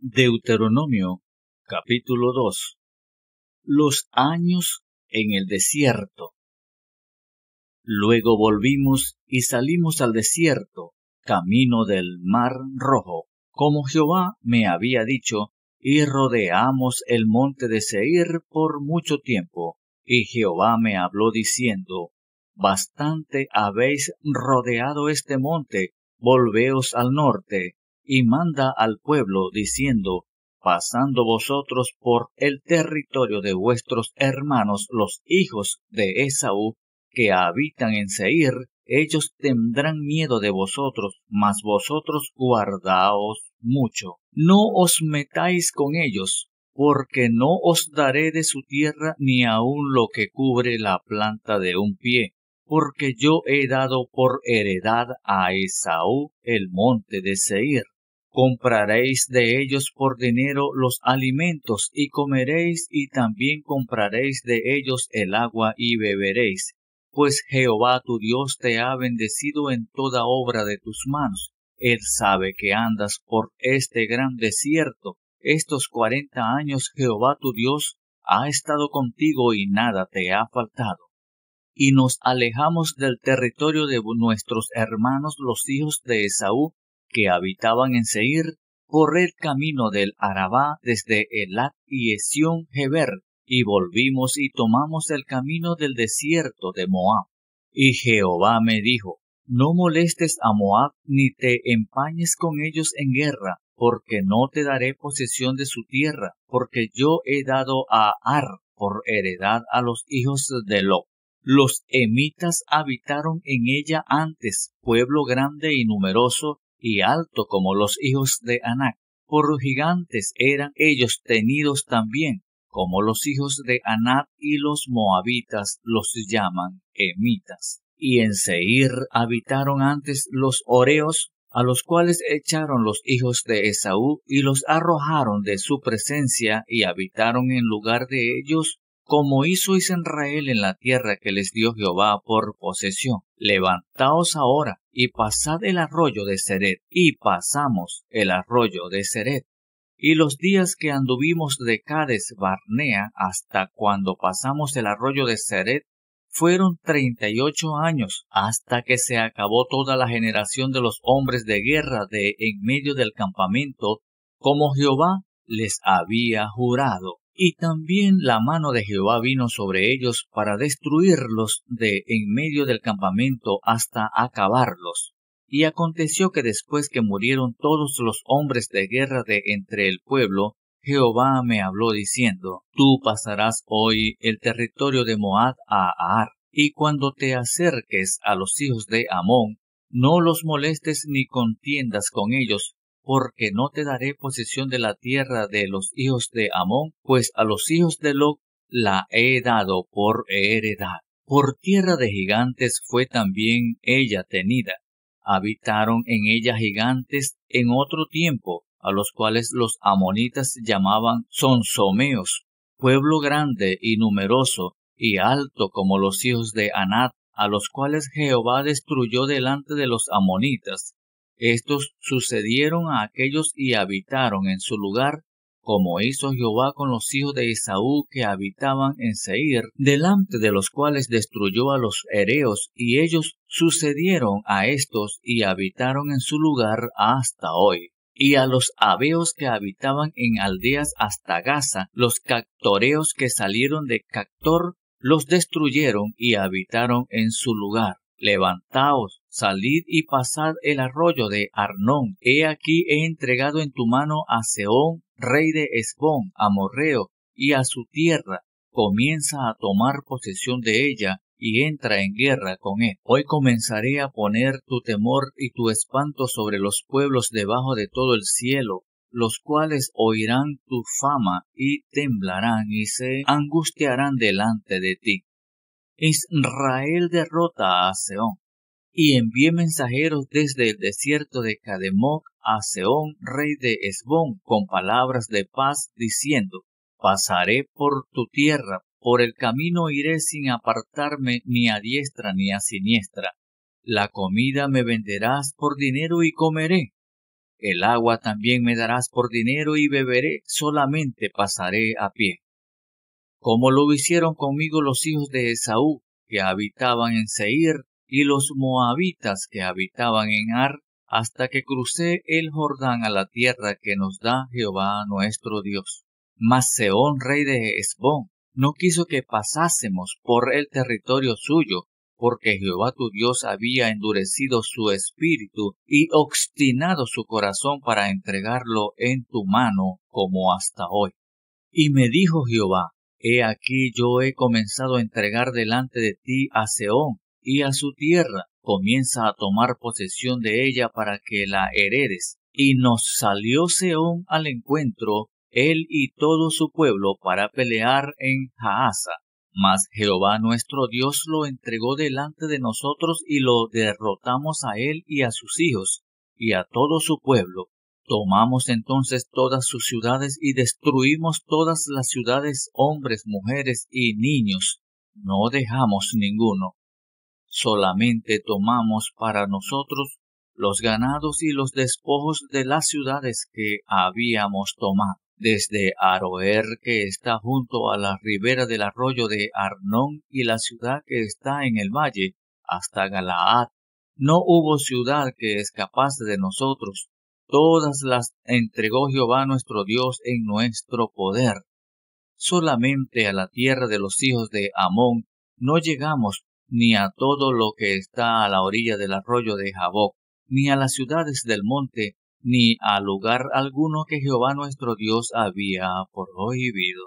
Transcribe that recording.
Deuteronomio capítulo 2 Los años en el desierto. Luego volvimos y salimos al desierto, camino del mar rojo, como Jehová me había dicho, y rodeamos el monte de Seir por mucho tiempo. Y Jehová me habló diciendo, Bastante habéis rodeado este monte, volveos al norte, y manda al pueblo diciendo, pasando vosotros por el territorio de vuestros hermanos los hijos de Esaú, que habitan en Seir, ellos tendrán miedo de vosotros, mas vosotros guardaos mucho. No os metáis con ellos, porque no os daré de su tierra ni aun lo que cubre la planta de un pie, porque yo he dado por heredad a Esaú el monte de Seir. Compraréis de ellos por dinero los alimentos y comeréis y también compraréis de ellos el agua y beberéis, pues Jehová tu Dios te ha bendecido en toda obra de tus manos. Él sabe que andas por este gran desierto. Estos cuarenta años Jehová tu Dios ha estado contigo y nada te ha faltado y nos alejamos del territorio de nuestros hermanos los hijos de Esaú, que habitaban en Seir por el camino del Arabá desde Elat y Esión Geber, y volvimos y tomamos el camino del desierto de Moab. Y Jehová me dijo, No molestes a Moab ni te empañes con ellos en guerra, porque no te daré posesión de su tierra, porque yo he dado a Ar por heredad a los hijos de Lo. Los emitas habitaron en ella antes, pueblo grande y numeroso, y alto como los hijos de Anac. Por gigantes eran ellos tenidos también, como los hijos de Anat y los moabitas los llaman emitas. Y en Seir habitaron antes los oreos, a los cuales echaron los hijos de Esaú y los arrojaron de su presencia y habitaron en lugar de ellos como hizo Israel en la tierra que les dio Jehová por posesión. Levantaos ahora y pasad el arroyo de Seret, y pasamos el arroyo de Seret. Y los días que anduvimos de Cades Barnea hasta cuando pasamos el arroyo de Seret fueron treinta y ocho años, hasta que se acabó toda la generación de los hombres de guerra de en medio del campamento, como Jehová les había jurado. Y también la mano de Jehová vino sobre ellos para destruirlos de en medio del campamento hasta acabarlos. Y aconteció que después que murieron todos los hombres de guerra de entre el pueblo, Jehová me habló diciendo, Tú pasarás hoy el territorio de Moab a Aar, y cuando te acerques a los hijos de Amón, no los molestes ni contiendas con ellos, porque no te daré posesión de la tierra de los hijos de Amón, pues a los hijos de Loc la he dado por heredad. Por tierra de gigantes fue también ella tenida. Habitaron en ella gigantes en otro tiempo, a los cuales los amonitas llamaban sonsomeos, pueblo grande y numeroso y alto como los hijos de Anat, a los cuales Jehová destruyó delante de los amonitas, estos sucedieron a aquellos y habitaron en su lugar, como hizo Jehová con los hijos de Esaú que habitaban en Seir, delante de los cuales destruyó a los hereos, y ellos sucedieron a estos y habitaron en su lugar hasta hoy y a los abeos que habitaban en aldeas hasta Gaza, los cactoreos que salieron de Cactor, los destruyeron y habitaron en su lugar. Levantaos, Salid y pasad el arroyo de Arnón. He aquí he entregado en tu mano a Seón, rey de Esbón, a Morreo, y a su tierra. Comienza a tomar posesión de ella y entra en guerra con él. Hoy comenzaré a poner tu temor y tu espanto sobre los pueblos debajo de todo el cielo, los cuales oirán tu fama y temblarán y se angustiarán delante de ti. Israel derrota a Seón y envié mensajeros desde el desierto de Cademoc a Seón, rey de Esbón, con palabras de paz, diciendo, Pasaré por tu tierra, por el camino iré sin apartarme ni a diestra ni a siniestra. La comida me venderás por dinero y comeré. El agua también me darás por dinero y beberé, solamente pasaré a pie. Como lo hicieron conmigo los hijos de Esaú, que habitaban en Seir, y los moabitas que habitaban en Ar, hasta que crucé el Jordán a la tierra que nos da Jehová nuestro Dios. Mas Seón, rey de Esbón, no quiso que pasásemos por el territorio suyo, porque Jehová tu Dios había endurecido su espíritu y obstinado su corazón para entregarlo en tu mano como hasta hoy. Y me dijo Jehová, He aquí yo he comenzado a entregar delante de ti a Seón y a su tierra, comienza a tomar posesión de ella para que la heredes. Y nos salió Seón al encuentro, él y todo su pueblo, para pelear en Jaasa. Mas Jehová nuestro Dios lo entregó delante de nosotros y lo derrotamos a él y a sus hijos y a todo su pueblo. Tomamos entonces todas sus ciudades y destruimos todas las ciudades, hombres, mujeres y niños. No dejamos ninguno solamente tomamos para nosotros los ganados y los despojos de las ciudades que habíamos tomado. Desde Aroer, que está junto a la ribera del arroyo de Arnón y la ciudad que está en el valle, hasta Galaad, no hubo ciudad que escapase de nosotros. Todas las entregó Jehová nuestro Dios en nuestro poder. Solamente a la tierra de los hijos de Amón no llegamos ni a todo lo que está a la orilla del arroyo de Jaboc, ni a las ciudades del monte, ni a lugar alguno que Jehová nuestro Dios había prohibido.